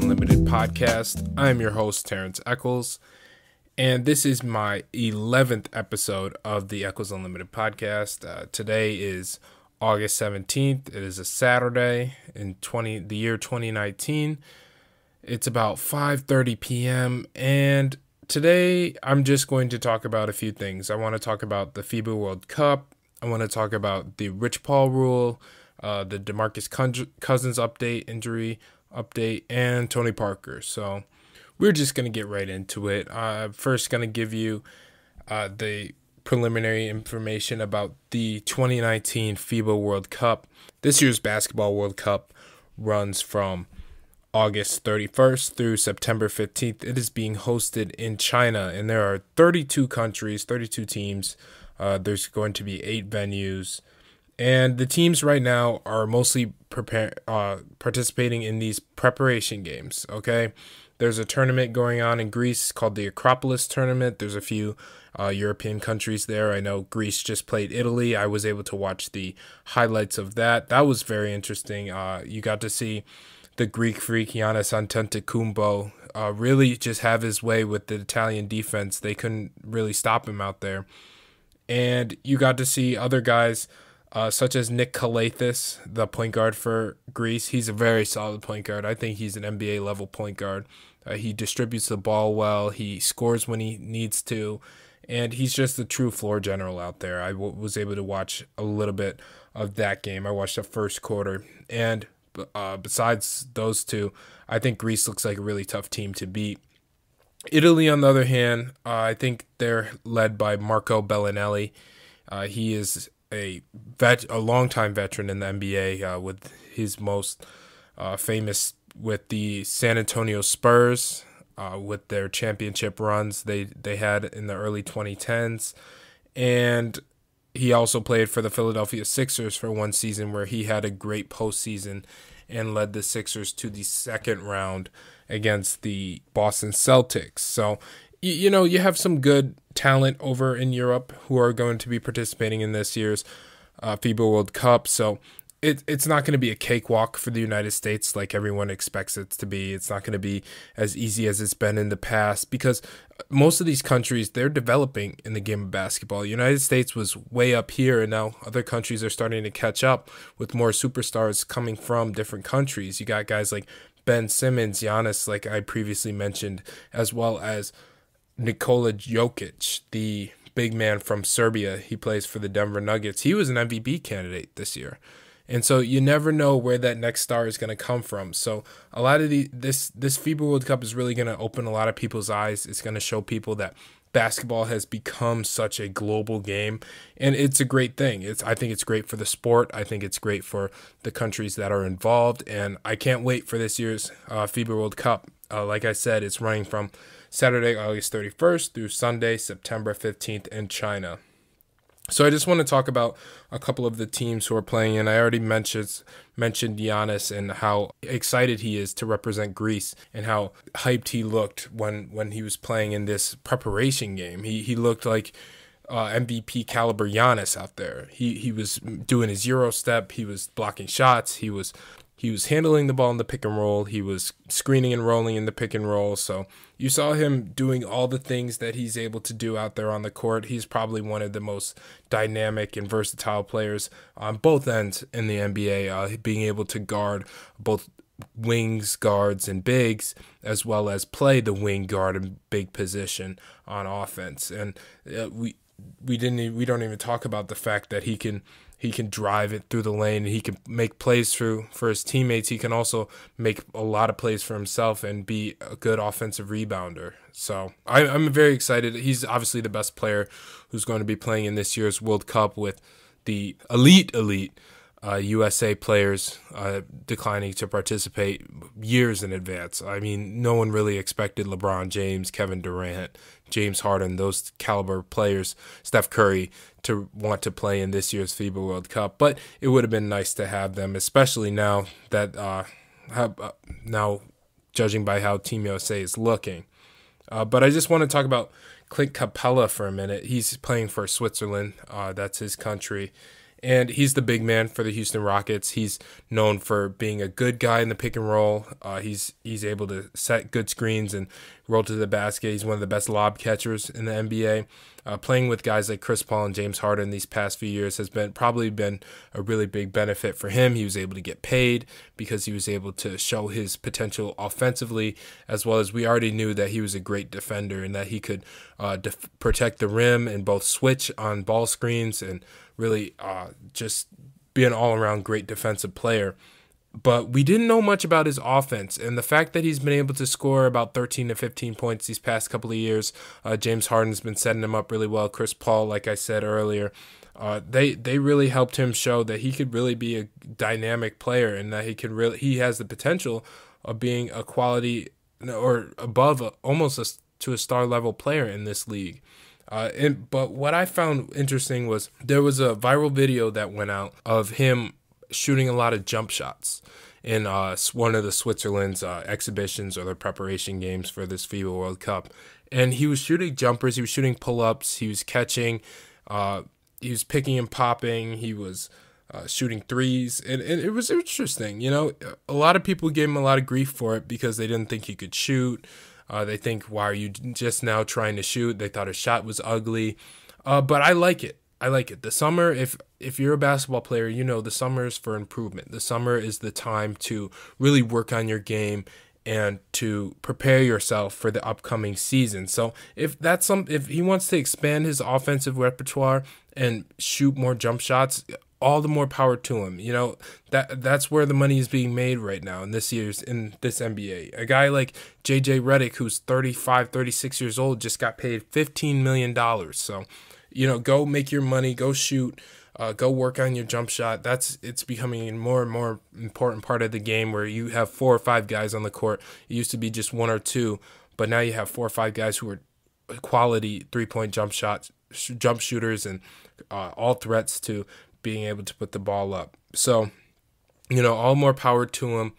Unlimited podcast. I'm your host, Terrence Eccles, and this is my 11th episode of the Eccles Unlimited podcast. Uh, today is August 17th. It is a Saturday in 20 the year 2019. It's about 5:30 p.m. and today I'm just going to talk about a few things. I want to talk about the FIBA World Cup. I want to talk about the Rich Paul rule. Uh, the Demarcus Cousins update injury update and Tony Parker. So we're just going to get right into it. I'm uh, first going to give you uh, the preliminary information about the 2019 FIBA World Cup. This year's Basketball World Cup runs from August 31st through September 15th. It is being hosted in China, and there are 32 countries, 32 teams. Uh, there's going to be eight venues. And the teams right now are mostly prepare uh, participating in these preparation games. Okay, there's a tournament going on in Greece called the Acropolis tournament. There's a few uh, European countries there. I know Greece just played Italy. I was able to watch the highlights of that. That was very interesting. Uh, you got to see the Greek freak Giannis Antetokounmpo uh, really just have his way with the Italian defense. They couldn't really stop him out there, and you got to see other guys uh, such as Nick Kalathis, the point guard for Greece. He's a very solid point guard. I think he's an NBA level point guard. Uh, he distributes the ball well, he scores when he needs to, and he's just a true floor general out there. I was able to watch a little bit of that game. I watched the first quarter, and uh, besides those two, I think Greece looks like a really tough team to beat. Italy, on the other hand, uh, I think they're led by Marco Bellinelli. Uh, he is a vet, a longtime veteran in the NBA uh, with his most uh, famous with the San Antonio Spurs uh, with their championship runs they they had in the early 2010s, and he also played for the Philadelphia Sixers for one season where he had a great postseason and led the Sixers to the second round against the Boston Celtics. So, you, you know, you have some good talent over in Europe who are going to be participating in this year's uh, FIBA World Cup. So, it, it's not going to be a cakewalk for the United States like everyone expects it to be. It's not going to be as easy as it's been in the past because uh, most of these countries they're developing in the game of basketball. The United States was way up here and now other countries are starting to catch up with more superstars coming from different countries. You got guys like Ben Simmons, Giannis, like I previously mentioned, as well as Nikola Jokic, the big man from Serbia. He plays for the Denver Nuggets. He was an MVP candidate this year. And so you never know where that next star is going to come from. So a lot of the this this FIBA World Cup is really going to open a lot of people's eyes. It's going to show people that basketball has become such a global game and it's a great thing it's i think it's great for the sport i think it's great for the countries that are involved and i can't wait for this year's uh, fiba world cup uh, like i said it's running from saturday august 31st through sunday september 15th in china so I just want to talk about a couple of the teams who are playing, and I already mentioned mentioned Giannis and how excited he is to represent Greece, and how hyped he looked when when he was playing in this preparation game. He he looked like uh, MVP caliber Giannis out there. He he was doing his euro step. He was blocking shots. He was he was handling the ball in the pick and roll. He was screening and rolling in the pick and roll. So you saw him doing all the things that he's able to do out there on the court. He's probably one of the most dynamic and versatile players on both ends in the NBA, uh, being able to guard both wings, guards, and bigs, as well as play the wing, guard, and big position on offense. And uh, we we didn't we don't even talk about the fact that he can he can drive it through the lane. He can make plays through for his teammates. He can also make a lot of plays for himself and be a good offensive rebounder. So I, am very excited. He's obviously the best player who's going to be playing in this year's World Cup with the elite, elite uh, USA players uh, declining to participate years in advance. I mean, no one really expected LeBron James, Kevin Durant, James Harden, those caliber players, Steph Curry, to want to play in this year's FIBA World Cup. But it would have been nice to have them, especially now that uh, have, uh, now judging by how Team USA is looking. Uh, but I just want to talk about Clint Capella for a minute. He's playing for Switzerland. Uh, that's his country. And he's the big man for the Houston Rockets. He's known for being a good guy in the pick and roll. Uh, he's he's able to set good screens and roll to the basket. He's one of the best lob catchers in the NBA. Uh, playing with guys like Chris Paul and James Harden these past few years has been probably been a really big benefit for him. He was able to get paid because he was able to show his potential offensively, as well as we already knew that he was a great defender and that he could uh, protect the rim and both switch on ball screens and really uh, just be an all around great defensive player but we didn't know much about his offense and the fact that he's been able to score about 13 to 15 points these past couple of years uh, james harden's been setting him up really well chris paul like i said earlier uh, they they really helped him show that he could really be a dynamic player and that he can really he has the potential of being a quality or above a, almost a, to a star level player in this league uh, and, but what I found interesting was there was a viral video that went out of him shooting a lot of jump shots in uh, one of the Switzerland's uh, exhibitions or the preparation games for this FIBA World Cup. And he was shooting jumpers, he was shooting pull ups, he was catching, uh, he was picking and popping, he was uh, shooting threes. And, and it was interesting. You know, a lot of people gave him a lot of grief for it because they didn't think he could shoot. Uh, they think, why are you just now trying to shoot? They thought his shot was ugly. Uh, but I like it. I like it. The summer, if if you're a basketball player, you know the summer is for improvement. The summer is the time to really work on your game and to prepare yourself for the upcoming season. So if that's some if he wants to expand his offensive repertoire and shoot more jump shots, all the more power to him. You know, that that's where the money is being made right now in this year's in this NBA. A guy like JJ Redick who's 35, 36 years old just got paid 15 million dollars. So you know, go make your money, go shoot, uh, go work on your jump shot. That's it's becoming a more and more important part of the game where you have four or five guys on the court. It used to be just one or two, but now you have four or five guys who are quality three point jump shots, sh jump shooters, and uh, all threats to being able to put the ball up. So, you know, all more power to them.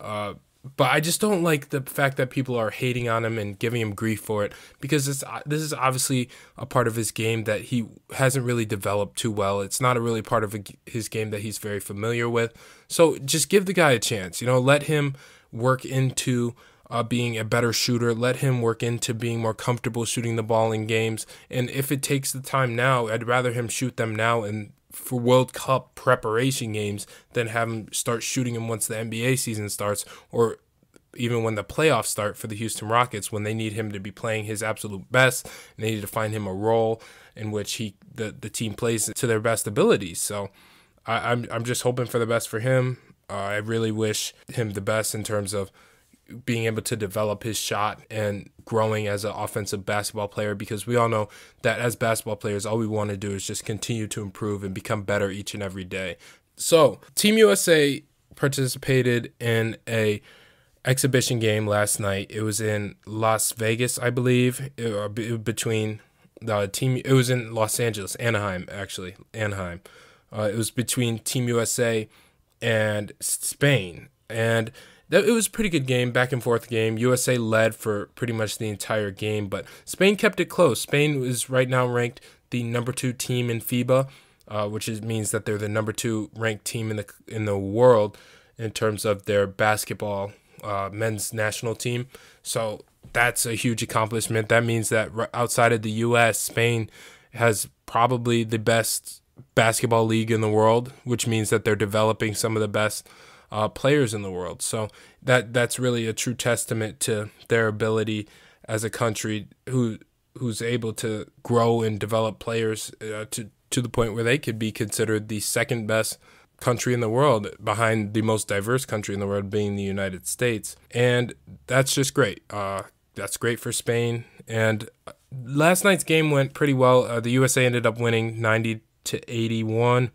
Uh, but I just don't like the fact that people are hating on him and giving him grief for it because this uh, this is obviously a part of his game that he hasn't really developed too well. It's not a really part of his game that he's very familiar with. So just give the guy a chance. You know, let him work into uh, being a better shooter. Let him work into being more comfortable shooting the ball in games. And if it takes the time now, I'd rather him shoot them now and for World Cup preparation games than have him start shooting him once the NBA season starts or even when the playoffs start for the Houston Rockets when they need him to be playing his absolute best and they need to find him a role in which he the, the team plays to their best abilities. So I, am I'm, I'm just hoping for the best for him. Uh, I really wish him the best in terms of being able to develop his shot and growing as an offensive basketball player because we all know that as basketball players, all we want to do is just continue to improve and become better each and every day. So, Team USA participated in a exhibition game last night. It was in Las Vegas, I believe, between the uh, team. It was in Los Angeles, Anaheim, actually, Anaheim. Uh, it was between Team USA and Spain, and it was a pretty good game, back and forth game. USA led for pretty much the entire game, but Spain kept it close. Spain is right now ranked the number two team in FIBA, uh, which is, means that they're the number two ranked team in the in the world in terms of their basketball uh, men's national team. So that's a huge accomplishment. That means that outside of the U.S., Spain has probably the best basketball league in the world, which means that they're developing some of the best uh, players in the world. So that that's really a true testament to their ability as a country who who's able to grow and develop players uh, to to the point where they could be considered the second best country in the world behind the most diverse country in the world being the United States and that's just great uh, that's great for Spain and uh, last night's game went pretty well uh, the USA ended up winning 90 to 81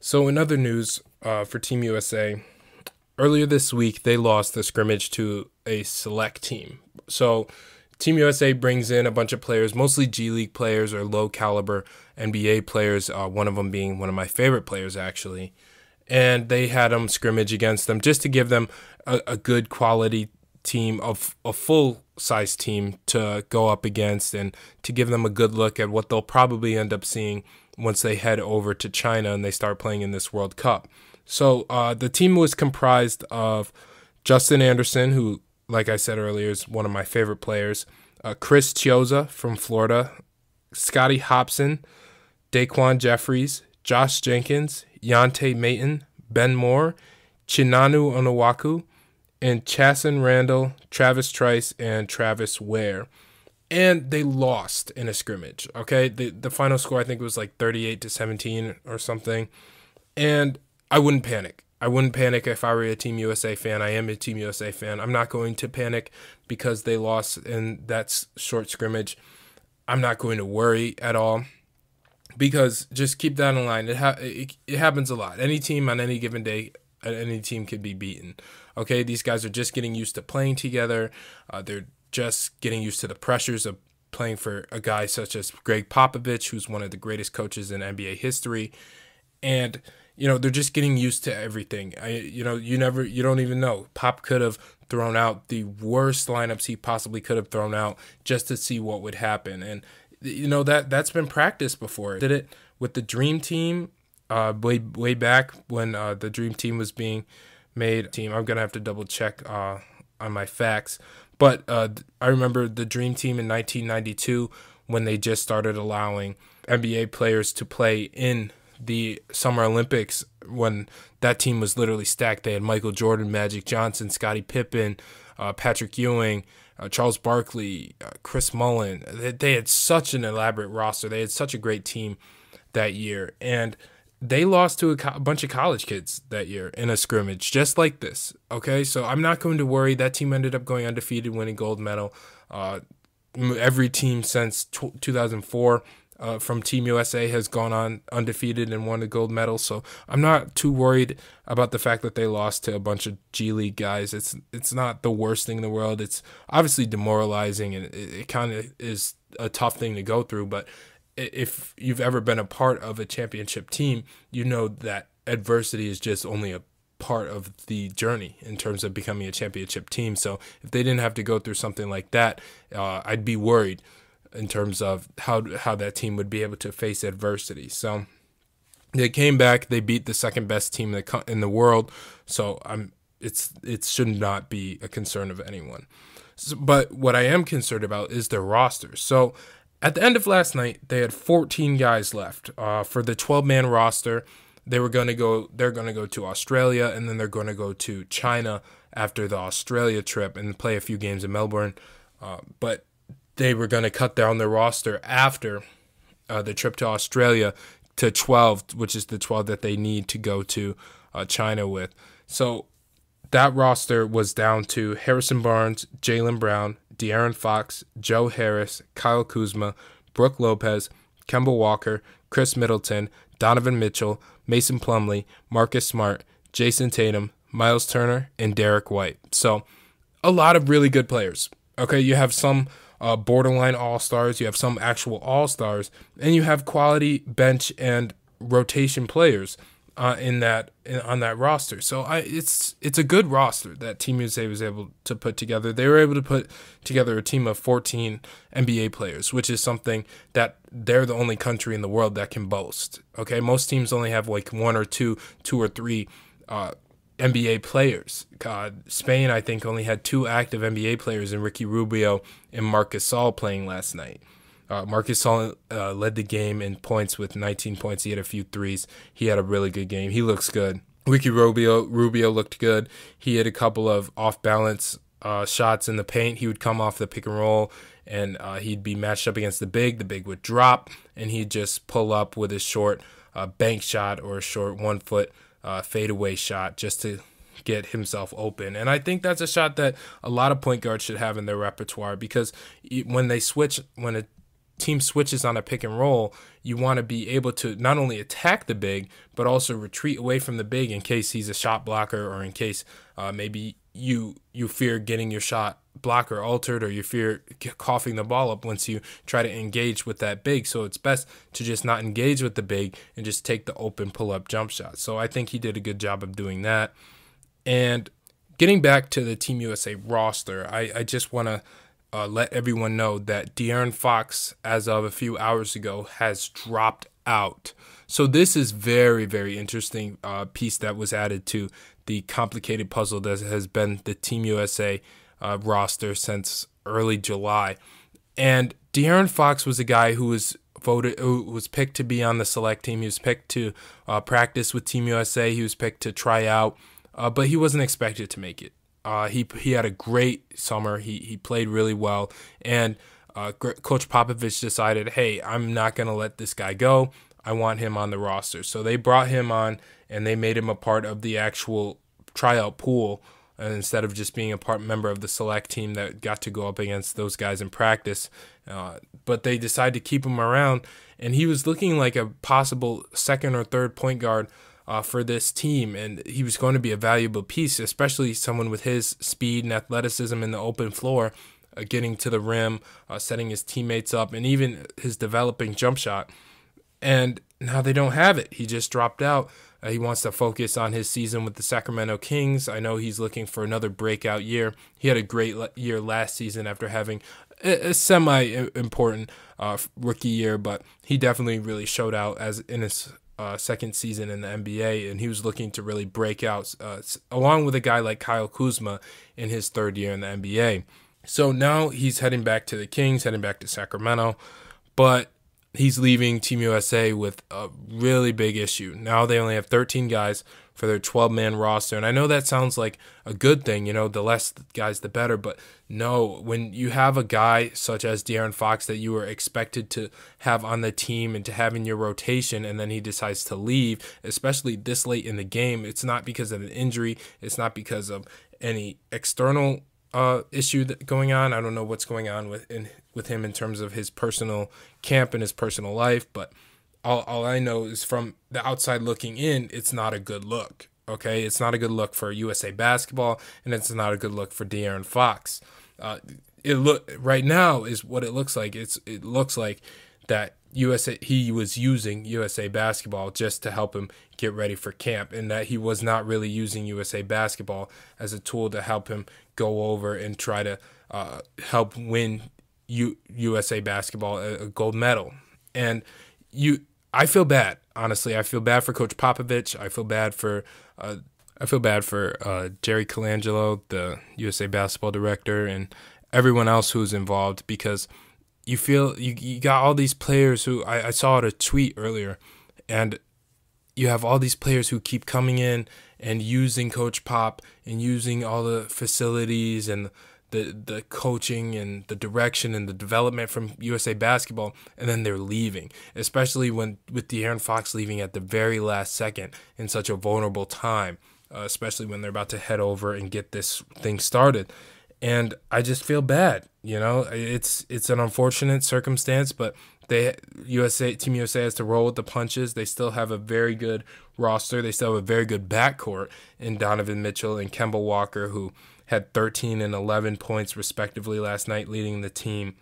so in other news uh, for team USA earlier this week, they lost the scrimmage to a select team. So Team USA brings in a bunch of players, mostly G League players or low caliber NBA players, uh, one of them being one of my favorite players, actually. And they had them scrimmage against them just to give them a, a good quality team, of a full size team to go up against and to give them a good look at what they'll probably end up seeing once they head over to China and they start playing in this World Cup. So uh, the team was comprised of Justin Anderson, who, like I said earlier, is one of my favorite players, uh, Chris Chioza from Florida, Scotty Hobson, Daquan Jeffries, Josh Jenkins, Yante Mayton, Ben Moore, Chinanu Onowaku, and Chasen Randall, Travis Trice, and Travis Ware. And they lost in a scrimmage. Okay, the the final score I think was like 38 to 17 or something. And I wouldn't panic. I wouldn't panic if I were a Team USA fan. I am a Team USA fan. I'm not going to panic because they lost in that short scrimmage. I'm not going to worry at all because just keep that in line. It, ha- it, it happens a lot. Any team on any given day, any team could be beaten. Okay, these guys are just getting used to playing together. Uh, they're just getting used to the pressures of playing for a guy such as Greg Popovich, who's one of the greatest coaches in NBA history, and you know they're just getting used to everything i you know you never you don't even know pop could have thrown out the worst lineups he possibly could have thrown out just to see what would happen and you know that that's been practiced before did it with the dream team uh way way back when uh the dream team was being made team i'm gonna have to double check uh on my facts but uh i remember the dream team in 1992 when they just started allowing nba players to play in the Summer Olympics when that team was literally stacked. They had Michael Jordan, Magic Johnson, Scottie Pippen, uh, Patrick Ewing, uh, Charles Barkley, uh, Chris Mullen. They, they had such an elaborate roster. They had such a great team that year. And they lost to a, a bunch of college kids that year in a scrimmage, just like this. Okay, so I'm not going to worry. That team ended up going undefeated, winning gold medal. Uh, every team since 2004 uh, from Team USA has gone on undefeated and won a gold medal. So I'm not too worried about the fact that they lost to a bunch of G League guys. It's it's not the worst thing in the world. It's obviously demoralizing and it, it kind of is a tough thing to go through. But if you've ever been a part of a championship team, you know that adversity is just only a part of the journey in terms of becoming a championship team. So if they didn't have to go through something like that, uh, I'd be worried in terms of how how that team would be able to face adversity. So they came back, they beat the second best team in the in the world. So I'm it's it should not be a concern of anyone. So, but what I am concerned about is their roster. So at the end of last night, they had 14 guys left uh, for the 12 man roster. They were going to go. They're going to go to Australia, and then they're going to go to China after the Australia trip and play a few games in Melbourne. Uh, but they were going to cut down their roster after uh, the trip to Australia to 12, which is the 12 that they need to go to uh, China with. So that roster was down to Harrison Barnes, Jalen Brown, De'Aaron Fox, Joe Harris, Kyle Kuzma, Brooke Lopez, Kemba Walker, Chris Middleton, Donovan Mitchell, Mason Plumley, Marcus Smart, Jason Tatum, Miles Turner, and Derek White. So a lot of really good players. Okay, you have some uh, borderline all stars, you have some actual all stars, and you have quality bench and rotation players uh, in that in, on that roster. So I, it's it's a good roster that Team USA was able to put together. They were able to put together a team of 14 NBA players, which is something that they're the only country in the world that can boast. Okay, most teams only have like one or two, two or three uh, NBA players. God, Spain, I think, only had two active NBA players in Ricky Rubio and Marcus Saul playing last night. Uh, Marcus Saul uh, led the game in points with 19 points. He had a few threes. He had a really good game. He looks good. Ricky Rubio, Rubio looked good. He had a couple of off balance uh, shots in the paint. He would come off the pick and roll and uh, he'd be matched up against the big. The big would drop and he'd just pull up with a short uh, bank shot or a short one foot uh, fadeaway shot just to get himself open. And I think that's a shot that a lot of point guards should have in their repertoire because when they switch, when a team switches on a pick and roll, you want to be able to not only attack the big, but also retreat away from the big in case he's a shot blocker or in case uh, maybe you you fear getting your shot block or altered or you fear coughing the ball up once you try to engage with that big. So it's best to just not engage with the big and just take the open pull up jump shot. So I think he did a good job of doing that. And getting back to the Team USA roster, I, I just want to. Uh, let everyone know that De'Aaron Fox, as of a few hours ago, has dropped out. So this is very, very interesting uh, piece that was added to the complicated puzzle that has been the Team USA uh, roster since early July. And De'Aaron Fox was a guy who was voted, who was picked to be on the select team. He was picked to uh, practice with Team USA. He was picked to try out, uh, but he wasn't expected to make it. Uh, he he had a great summer. He he played really well, and uh, Coach Popovich decided, hey, I'm not gonna let this guy go. I want him on the roster. So they brought him on, and they made him a part of the actual tryout pool uh, instead of just being a part member of the select team that got to go up against those guys in practice. Uh, but they decided to keep him around, and he was looking like a possible second or third point guard uh, for this team, and he was going to be a valuable piece, especially someone with his speed and athleticism in the open floor. Uh, getting to the rim, uh, setting his teammates up, and even his developing jump shot. And now they don't have it. He just dropped out. Uh, he wants to focus on his season with the Sacramento Kings. I know he's looking for another breakout year. He had a great year last season after having a, a semi important uh, rookie year, but he definitely really showed out as in his uh, second season in the NBA, and he was looking to really break out uh, along with a guy like Kyle Kuzma in his third year in the NBA. So now he's heading back to the Kings, heading back to Sacramento, but he's leaving Team USA with a really big issue. Now they only have 13 guys for their 12 man roster. And I know that sounds like a good thing, you know, the less guys, the better. But no, when you have a guy such as De'Aaron Fox that you were expected to have on the team and to have in your rotation, and then he decides to leave, especially this late in the game, it's not because of an injury, it's not because of any external uh, issue going on. I don't know what's going on with in, with him in terms of his personal camp and his personal life, but all, all I know is from the outside looking in, it's not a good look. Okay, it's not a good look for USA Basketball, and it's not a good look for De'Aaron Fox. Uh, it look right now is what it looks like. It's it looks like that USA he was using USA Basketball just to help him get ready for camp, and that he was not really using USA Basketball as a tool to help him go over and try to uh, help win U- USA basketball a, uh, a gold medal. And you, I feel bad. Honestly, I feel bad for Coach Popovich. I feel bad for. Uh, I feel bad for uh, Jerry Colangelo, the USA basketball director, and everyone else who's involved because you feel you, you got all these players who I, I saw a tweet earlier, and you have all these players who keep coming in and using Coach Pop and using all the facilities and the the coaching and the direction and the development from USA basketball and then they're leaving especially when with De'Aaron Fox leaving at the very last second in such a vulnerable time uh, especially when they're about to head over and get this thing started and I just feel bad you know it's it's an unfortunate circumstance but they USA Team USA has to roll with the punches. They still have a very good roster. They still have a very good backcourt in Donovan Mitchell and Kemba Walker, who had 13 and 11 points respectively last night, leading the team.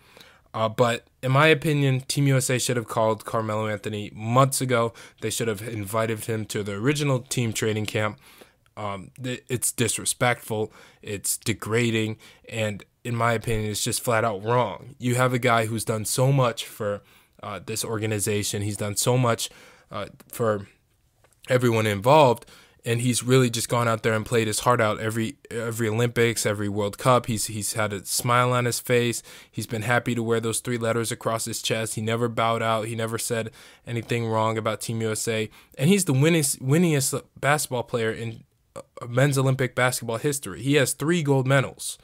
Uh, but in my opinion, Team USA should have called Carmelo Anthony months ago. They should have invited him to the original team training camp um, it's disrespectful, it's degrading, and in my opinion, it's just flat out wrong. You have a guy who's done so much for uh, this organization, he's done so much uh, for everyone involved. And he's really just gone out there and played his heart out every every Olympics, every World Cup. He's he's had a smile on his face. He's been happy to wear those three letters across his chest. He never bowed out. He never said anything wrong about Team USA. And he's the winningest winningest basketball player in uh, men's Olympic basketball history. He has three gold medals.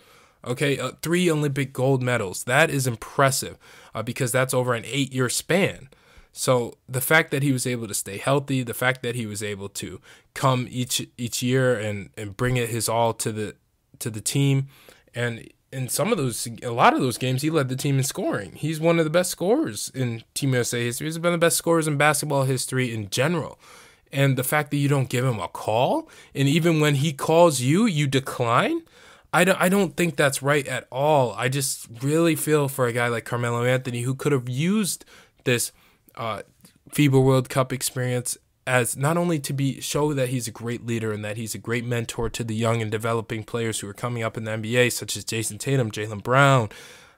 Okay, uh, three Olympic gold medals. That is impressive uh, because that's over an eight year span. So the fact that he was able to stay healthy, the fact that he was able to come each each year and and bring it his all to the to the team, and in some of those a lot of those games he led the team in scoring. He's one of the best scorers in Team USA history. He's been the best scorers in basketball history in general and the fact that you don't give him a call and even when he calls you you decline I don't, I don't think that's right at all i just really feel for a guy like carmelo anthony who could have used this uh, fiba world cup experience as not only to be show that he's a great leader and that he's a great mentor to the young and developing players who are coming up in the nba such as jason tatum jalen brown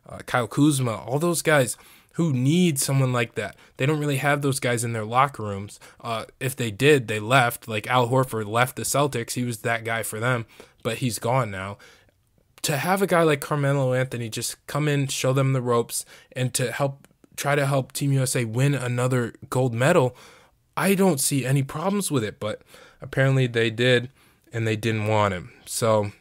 uh, kyle kuzma all those guys who need someone like that. They don't really have those guys in their locker rooms. Uh, if they did, they left. Like Al Horford left the Celtics, he was that guy for them, but he's gone now. To have a guy like Carmelo Anthony just come in, show them the ropes, and to help try to help Team USA win another gold medal, I don't see any problems with it. But apparently they did, and they didn't want him. So,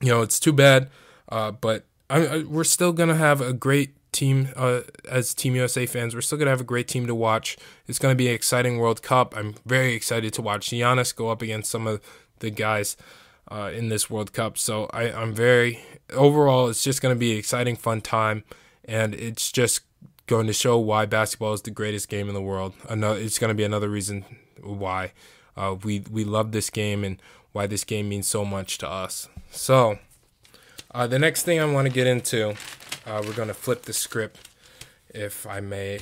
you know, it's too bad. Uh, but I, I, we're still gonna have a great team uh, as Team USA fans. We're still going to have a great team to watch. It's going to be an exciting World Cup. I'm very excited to watch Giannis go up against some of the guys uh, in this World Cup. So I, I'm very, overall, it's just going to be an exciting, fun time. And it's just going to show why basketball is the greatest game in the world. Another, it's going to be another reason why uh, we, we love this game and why this game means so much to us. So. Uh, the next thing I want to get into uh, we're going to flip the script, if I may,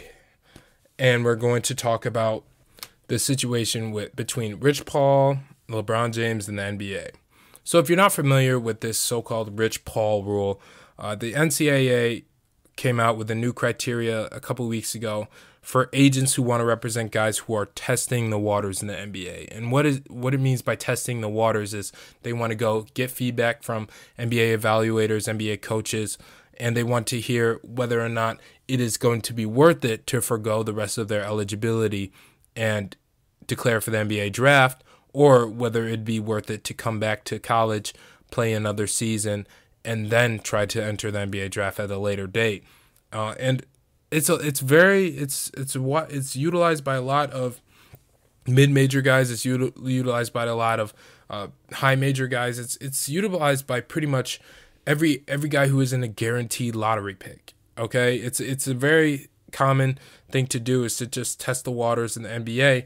and we're going to talk about the situation with between Rich Paul, LeBron James, and the NBA. So, if you're not familiar with this so-called Rich Paul rule, uh, the NCAA came out with a new criteria a couple weeks ago for agents who want to represent guys who are testing the waters in the NBA. And what is what it means by testing the waters is they want to go get feedback from NBA evaluators, NBA coaches, and they want to hear whether or not it is going to be worth it to forego the rest of their eligibility and declare for the NBA draft, or whether it'd be worth it to come back to college, play another season, and then try to enter the NBA draft at a later date. Uh, and it's a, it's very it's it's what it's utilized by a lot of mid-major guys. It's util, utilized by a lot of uh, high major guys. It's it's utilized by pretty much every every guy who is in a guaranteed lottery pick. Okay, it's it's a very common thing to do is to just test the waters in the NBA,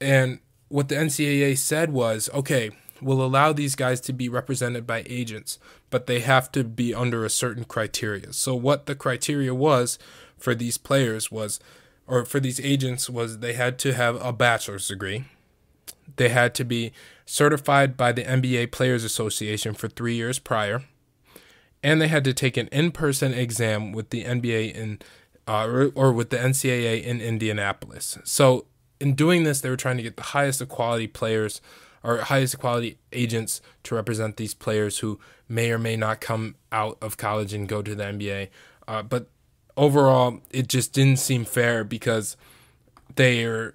and what the NCAA said was, okay, we'll allow these guys to be represented by agents, but they have to be under a certain criteria. So what the criteria was for these players was, or for these agents was, they had to have a bachelor's degree. They had to be certified by the NBA Players Association for three years prior and they had to take an in-person exam with the NBA in uh, or, with the NCAA in Indianapolis. So in doing this, they were trying to get the highest quality players or highest quality agents to represent these players who may or may not come out of college and go to the NBA. Uh, but overall, it just didn't seem fair because they are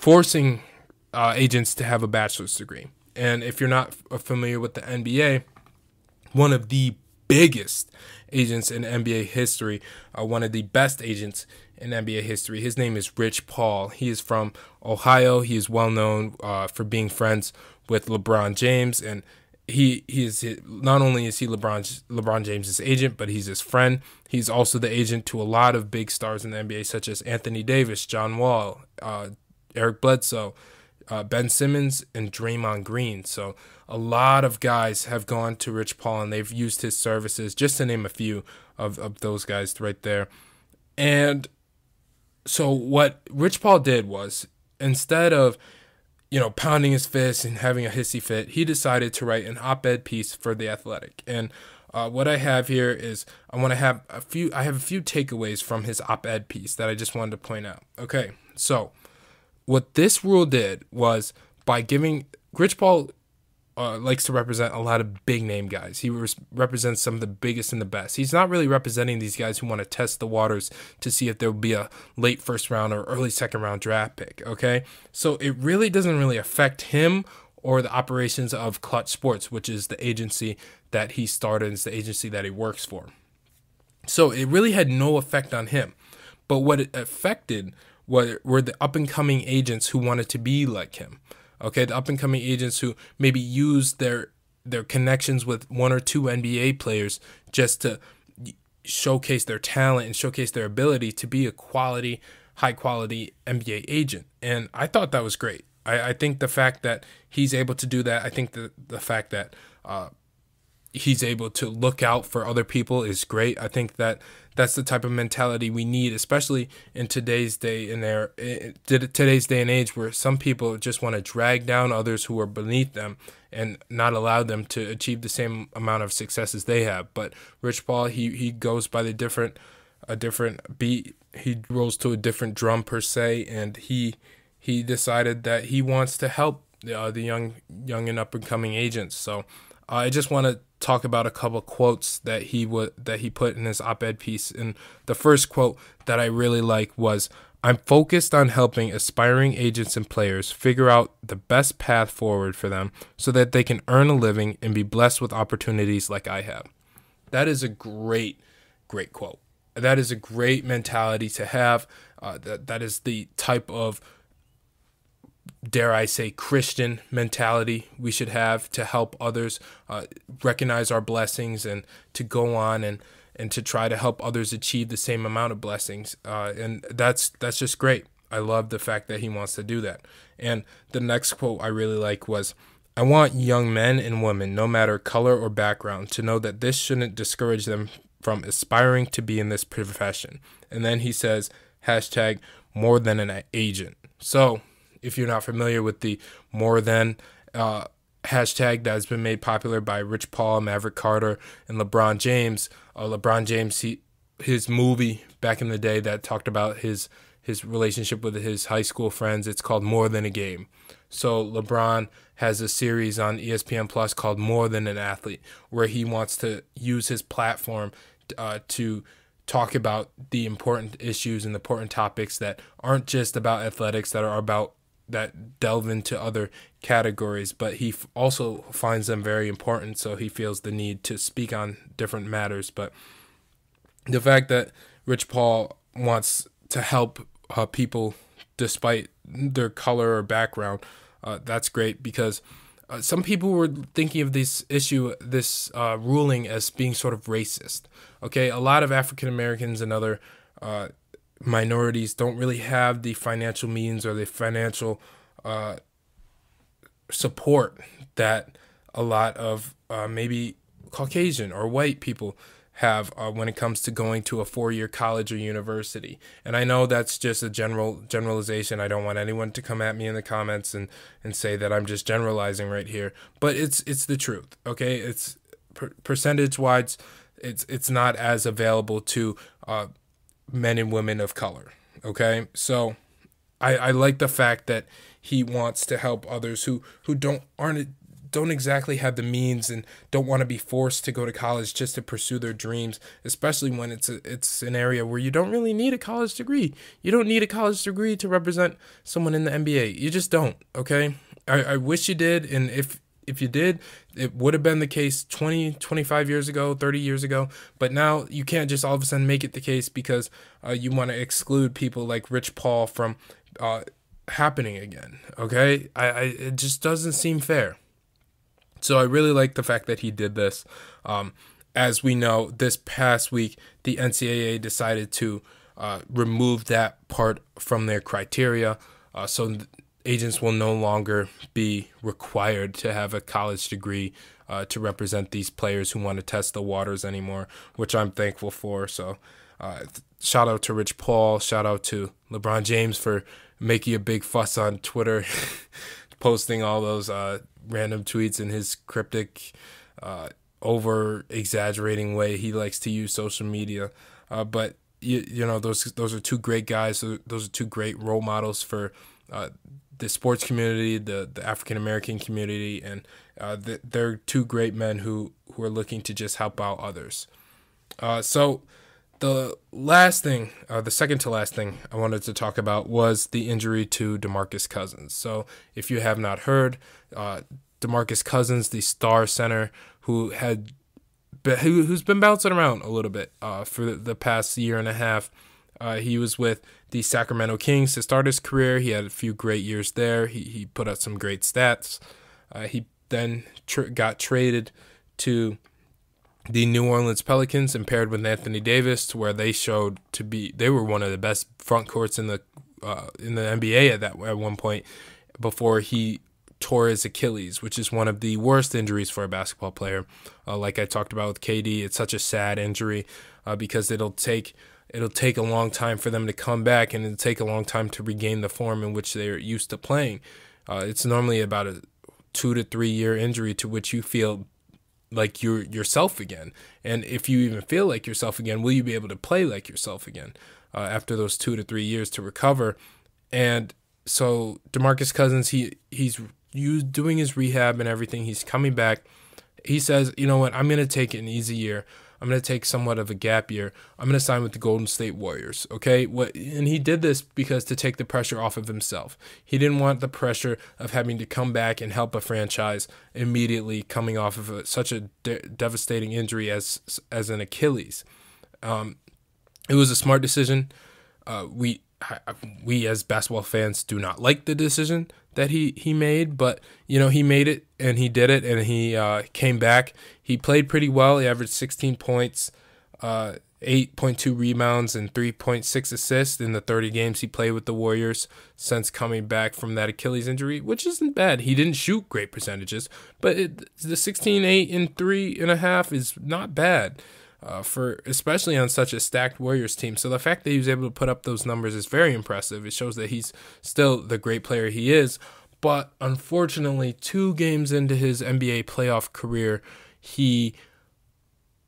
forcing uh, agents to have a bachelor's degree. And if you're not familiar with the NBA, one of the biggest agents in NBA history, uh, one of the best agents in NBA history. His name is Rich Paul. He is from Ohio. He is well known uh, for being friends with LeBron James, and he he is not only is he LeBron LeBron James's agent, but he's his friend. He's also the agent to a lot of big stars in the NBA, such as Anthony Davis, John Wall, uh, Eric Bledsoe, uh, Ben Simmons, and Draymond Green. So a lot of guys have gone to Rich Paul and they've used his services, just to name a few of, of those guys right there. And so what Rich Paul did was instead of you know, pounding his fist and having a hissy fit, he decided to write an op ed piece for The Athletic. And uh, what I have here is I want to have a few, I have a few takeaways from his op ed piece that I just wanted to point out. Okay, so what this rule did was by giving Rich Paul uh, likes to represent a lot of big name guys. He res- represents some of the biggest and the best. He's not really representing these guys who want to test the waters to see if there'll be a late first round or early second round draft pick. Okay, so it really doesn't really affect him or the operations of Clutch Sports, which is the agency that he started and it's the agency that he works for. So it really had no effect on him. But what it affected were, were the up and coming agents who wanted to be like him. Okay, the up and coming agents who maybe used their their connections with one or two NBA players just to showcase their talent and showcase their ability to be a quality, high quality NBA agent. And I thought that was great. I, I think the fact that he's able to do that, I think the, the fact that uh, he's able to look out for other people is great. I think that that's the type of mentality we need, especially in today's day and their today's day and age where some people just want to drag down others who are beneath them and not allow them to achieve the same amount of success as they have. But Rich Paul, he he goes by the different a different beat. He rolls to a different drum per se, and he he decided that he wants to help uh, the young young and up and coming agents. So uh, I just want to talk about a couple quotes that he would that he put in his op-ed piece and the first quote that I really like was I'm focused on helping aspiring agents and players figure out the best path forward for them so that they can earn a living and be blessed with opportunities like I have. That is a great great quote. That is a great mentality to have. Uh, that that is the type of dare I say, Christian mentality we should have to help others uh, recognize our blessings and to go on and and to try to help others achieve the same amount of blessings. Uh, and that's that's just great. I love the fact that he wants to do that. And the next quote I really like was. I want young men and women, no matter color or background, to know that this shouldn't discourage them from aspiring to be in this profession. And then he says, hashtag more than an agent. So if you're not familiar with the more than uh, hashtag that has been made popular by Rich Paul, Maverick Carter, and LeBron James. Uh, LeBron James, he, his movie back in the day that talked about his his relationship with his high school friends. It's called More Than a Game. So LeBron has a series on ESPN Plus called More Than an Athlete, where he wants to use his platform uh, to talk about the important issues and the important topics that aren't just about athletics, that are about that delve into other categories, but he also finds them very important, so he feels the need to speak on different matters. But the fact that Rich Paul wants to help uh, people despite their color or background, uh, that's great because. Uh, some people were thinking of this issue, this uh, ruling, as being sort of racist. Okay, a lot of African Americans and other uh, minorities don't really have the financial means or the financial uh, support that a lot of uh, maybe Caucasian or white people have uh, when it comes to going to a four-year college or university. And I know that's just a general generalization. I don't want anyone to come at me in the comments and and say that I'm just generalizing right here, but it's it's the truth. Okay, it's per percentage-wise, it's it's not as available to uh, men and women of color. Okay, so I, I like the fact that he wants to help others who who don't aren't don't exactly have the means and don't want to be forced to go to college just to pursue their dreams, especially when it's a, it's an area where you don't really need a college degree. You don't need a college degree to represent someone in the NBA. You just don't, okay? I, I wish you did, and if if you did, it would have been the case 20, 25 years ago, 30 years ago. But now you can't just all of a sudden make it the case because uh, you want to exclude people like Rich Paul from uh, happening again. Okay, I, I it just doesn't seem fair. So I really like the fact that he did this. Um, as we know, this past week the NCAA decided to uh, remove that part from their criteria. Uh, so agents will no longer be required to have a college degree uh, to represent these players who want to test the waters anymore, which I'm thankful for. So, uh, shout out to Rich Paul. Shout out to LeBron James for making a big fuss on Twitter, posting all those uh, random tweets in his cryptic, uh, over exaggerating way he likes to use social media. Uh, but you, you know those those are two great guys. Those are two great role models for uh, the sports community, the, the African American community, and uh, the, they're two great men who, who are looking to just help out others. Uh, so, the last thing, uh, the second to last thing I wanted to talk about was the injury to Demarcus Cousins. So, if you have not heard, uh, Demarcus Cousins, the star center who had who who, has been bouncing around a little bit uh, for the past year and a half, uh, he was with the Sacramento Kings to start his career. He had a few great years there. He, he put up some great stats. Uh, he then tr- got traded to the New Orleans Pelicans and paired with Anthony Davis, where they showed to be they were one of the best front courts in the uh, in the NBA at that at one point before he tore his Achilles, which is one of the worst injuries for a basketball player. Uh, like I talked about with KD, it's such a sad injury uh, because it'll take it'll take a long time for them to come back and it'll take a long time to regain the form in which they're used to playing. Uh, it's normally about a two to three year injury to which you feel like you're yourself again. And if you even feel like yourself again, will you be able to play like yourself again uh, after those two to three years to recover? And so Demarcus Cousins, he he's doing his rehab and everything. He's coming back. He says, you know what, I'm gonna take an easy year. I'm going to take somewhat of a gap year. I'm going to sign with the Golden State Warriors. Okay. What, and he did this because to take the pressure off of himself. He didn't want the pressure of having to come back and help a franchise immediately coming off of a, such a de devastating injury as, as an Achilles. Um, it was a smart decision. Uh, we, we as basketball fans do not like the decision, that he he made, but you know he made it and he did it and he uh, came back. He played pretty well. He averaged 16 points, uh, 8.2 rebounds, and 3.6 assists in the 30 games he played with the Warriors since coming back from that Achilles injury, which isn't bad. He didn't shoot great percentages, but it, the 16, 8, and 3 and a half is not bad uh, for especially on such a stacked Warriors team. So the fact that he was able to put up those numbers is very impressive. It shows that he's still the great player he is. But unfortunately, two games into his NBA playoff career, he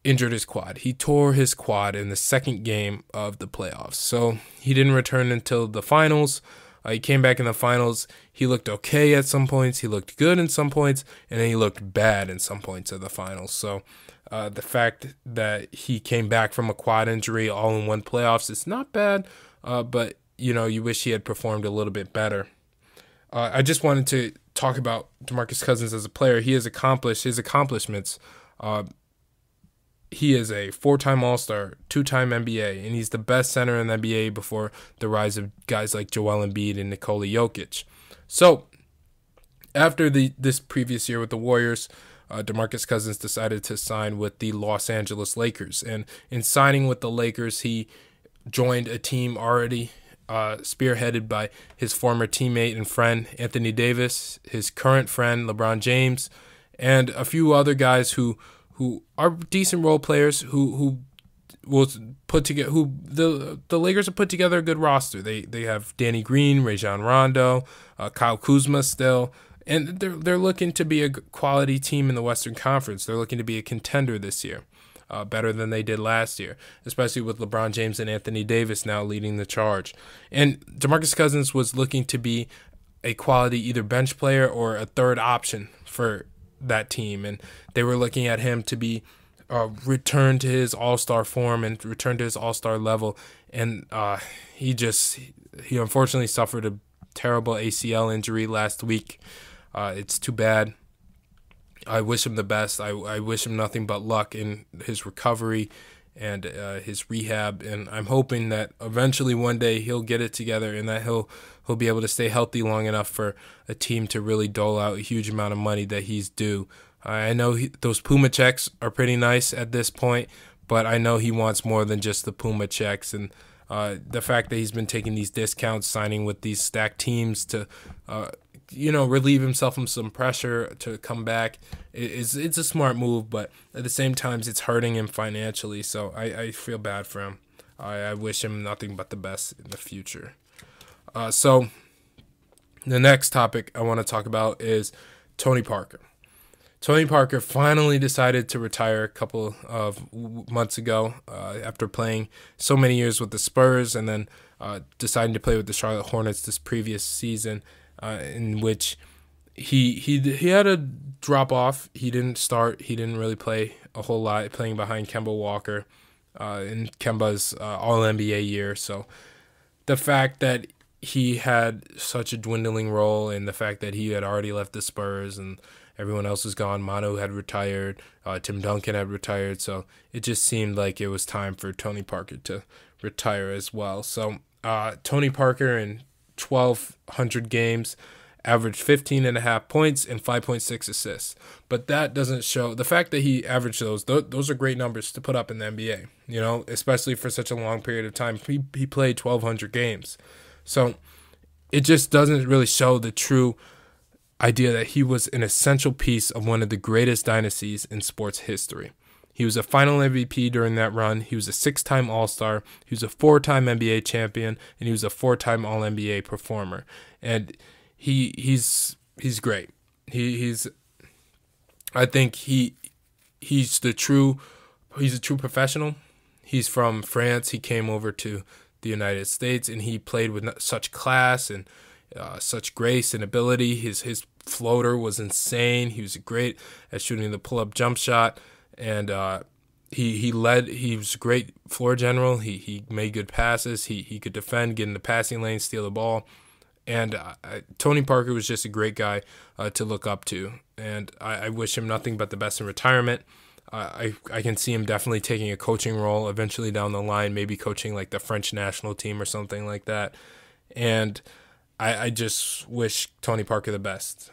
injured his quad. He tore his quad in the second game of the playoffs. So he didn't return until the finals. Uh, he came back in the finals. He looked okay at some points. He looked good in some points, and then he looked bad in some points of the finals. So uh, the fact that he came back from a quad injury all in one playoffs is not bad, uh, but you know you wish he had performed a little bit better. Uh, I just wanted to talk about Demarcus Cousins as a player. He has accomplished his accomplishments. Uh, he is a four-time All-Star, two-time NBA, and he's the best center in the NBA before the rise of guys like Joel Embiid and Nikola Jokic. So, after the this previous year with the Warriors, uh, Demarcus Cousins decided to sign with the Los Angeles Lakers. And in signing with the Lakers, he joined a team already uh, spearheaded by his former teammate and friend Anthony Davis, his current friend LeBron James, and a few other guys who who are decent role players who who was put together who the the Lakers have put together a good roster. They they have Danny Green, Rajon Rondo, uh, Kyle Kuzma still and they're they're looking to be a quality team in the Western Conference. They're looking to be a contender this year, uh, better than they did last year, especially with LeBron James and Anthony Davis now leading the charge. And DeMarcus Cousins was looking to be a quality either bench player or a third option for that team, and they were looking at him to be. Uh, returned to his All Star form and returned to his All Star level, and uh, he just he unfortunately suffered a terrible ACL injury last week. Uh, it's too bad. I wish him the best. I, I wish him nothing but luck in his recovery and uh, his rehab. And I'm hoping that eventually one day he'll get it together and that he'll he'll be able to stay healthy long enough for a team to really dole out a huge amount of money that he's due. I know he, those Puma checks are pretty nice at this point, but I know he wants more than just the Puma checks and. Uh, the fact that he's been taking these discounts, signing with these stacked teams to uh, you know, relieve himself from some pressure to come back. It's, it's a smart move, but at the same time, it's hurting him financially. So I, I feel bad for him. I, I wish him nothing but the best in the future. Uh, so the next topic I want to talk about is Tony Parker. Tony Parker finally decided to retire a couple of months ago uh, after playing so many years with the Spurs and then uh, deciding to play with the Charlotte Hornets this previous season uh, in which he he he had a drop off. He didn't start. He didn't really play a whole lot, playing behind Kemba Walker uh, in Kemba's uh, All NBA year. So the fact that he had such a dwindling role, and the fact that he had already left the Spurs, and everyone else was gone. Manu had retired. Uh, Tim Duncan had retired. So it just seemed like it was time for Tony Parker to retire as well. So uh, Tony Parker and 1,200 games, averaged 15 and a half points and 5.6 assists. But that doesn't show the fact that he averaged those. Th- those are great numbers to put up in the NBA, you know, especially for such a long period of time. He, he played 1,200 games. So it just doesn't really show the true idea that he was an essential piece of one of the greatest dynasties in sports history. He was a final MVP during that run. He was a six time All Star. He was a four time NBA champion, and he was a four time All NBA performer. And he he's he's great. He he's I think he he's the true he's a true professional. He's from France. He came over to the United States, and he played with such class and uh, such grace and ability. His his floater was insane. He was great at shooting the pull up jump shot and uh, he he led. He was a great floor general. He he made good passes. He he could defend, get in the passing lane, steal the ball. And uh, Tony Parker was just a great guy uh, to look up to, and I, I, wish him nothing but the best in retirement. I I can see him definitely taking a coaching role eventually down the line, maybe coaching like the French national team or something like that. And I, I just wish Tony Parker the best.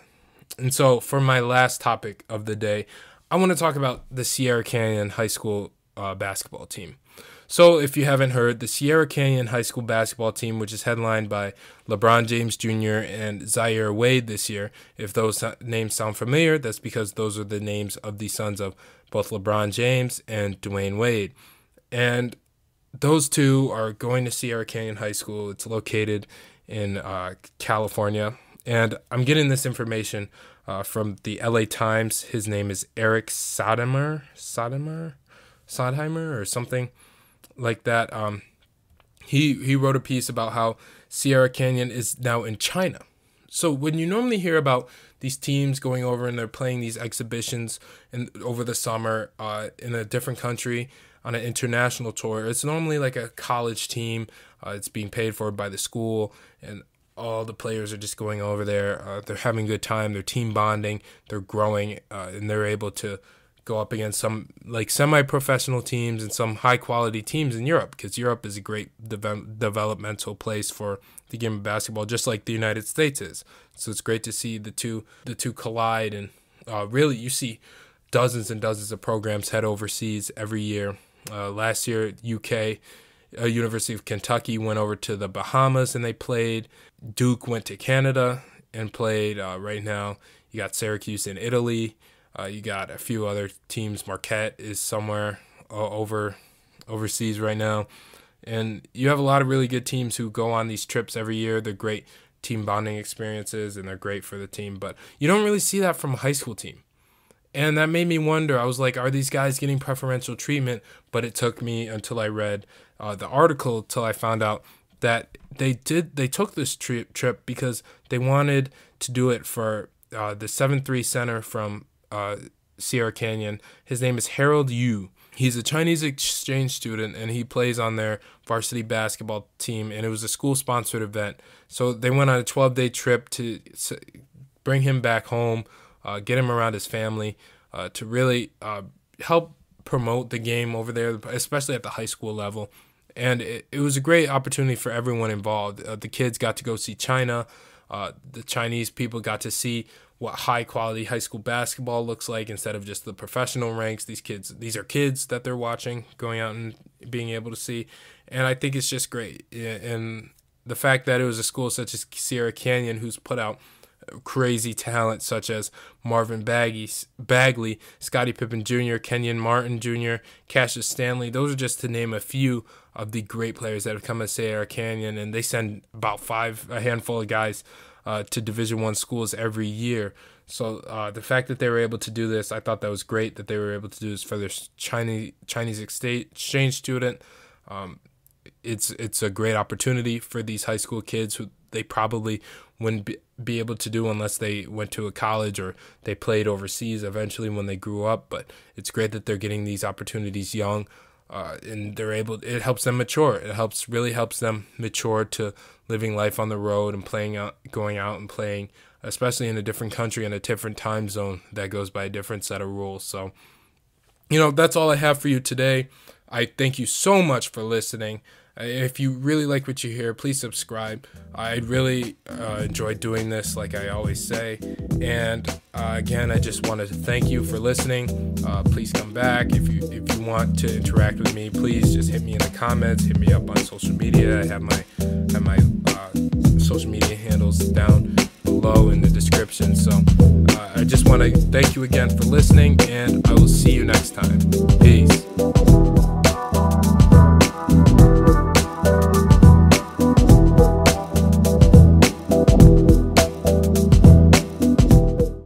And so, for my last topic of the day, I want to talk about the Sierra Canyon High School uh, basketball team. So, if you haven't heard, the Sierra Canyon High School basketball team, which is headlined by LeBron James Jr. and Zaire Wade this year, if those names sound familiar, that's because those are the names of the sons of both LeBron James and Dwayne Wade. And those two are going to Sierra Canyon High School. It's located in uh, California. And I'm getting this information uh, from the LA Times. His name is Eric Sodemer, Sodemer, Sodheimer, or something like that. Um, he he wrote a piece about how Sierra Canyon is now in China. So when you normally hear about these teams going over and they're playing these exhibitions and over the summer uh, in a different country on an international tour, it's normally like a college team. Uh, it's being paid for by the school, and all the players are just going over there. Uh, they're having a good time. They're team bonding. They're growing, uh, and they're able to go up against some like semi-professional teams and some high-quality teams in Europe because Europe is a great developmental place for the game of basketball, just like the United States is. So it's great to see the two the two collide, and uh, really you see dozens and dozens of programs head overseas every year. Uh, last year, UK uh, University of Kentucky went over to the Bahamas and they played. Duke went to Canada and played. Uh, right now, you got Syracuse in Italy. Uh, you got a few other teams. Marquette is somewhere uh, over overseas right now, and you have a lot of really good teams who go on these trips every year. They're great team bonding experiences and they're great for the team, but you don't really see that from a high school team. And that made me wonder. I was like, are these guys getting preferential treatment? But it took me until I read uh, the article till I found out that they did. They took this trip trip because they wanted to do it for uh, the seven three center from uh, Sierra Canyon. His name is Harold Yu. He's a Chinese exchange student and he plays on their varsity basketball team. And it was a school sponsored event, so they went on a twelve day trip to bring him back home uh, get him around his family uh, to really uh, help promote the game over there, especially at the high school level. And it, it was a great opportunity for everyone involved. Uh, the kids got to go see China. Uh, the Chinese people got to see what high quality high school basketball looks like instead of just the professional ranks. These kids, these are kids that they're watching, going out and being able to see. And I think it's just great. And the fact that it was a school such as Sierra Canyon who's put out crazy talent such as Marvin Bagley, Bagley Scottie Pippen Jr., Kenyon Martin Jr., Cassius Stanley. Those are just to name a few of the great players that have come to Sierra Canyon, and they send about five, a handful of guys uh, to Division One schools every year. So uh, the fact that they were able to do this, I thought that was great that they were able to do this for their Chinese Chinese exchange student. Um, it's it's a great opportunity for these high school kids who they probably wouldn't be be able to do unless they went to a college or they played overseas eventually when they grew up. But it's great that they're getting these opportunities young. Uh, and they're able it helps them mature it helps really helps them mature to living life on the road and playing out going out and playing especially in a different country and a different time zone that goes by a different set of rules so you know that's all i have for you today i thank you so much for listening uh, if you really like what you hear, please subscribe. I really uh, enjoy doing this, like I always say. And uh, again, I just want to thank you for listening. Uh, please come back if you if you want to interact with me. Please just hit me in the comments. Hit me up on social media. I have my have my uh, social media handles down below in the description. So uh, I just want to thank you again for listening, and I will see you next time. Peace.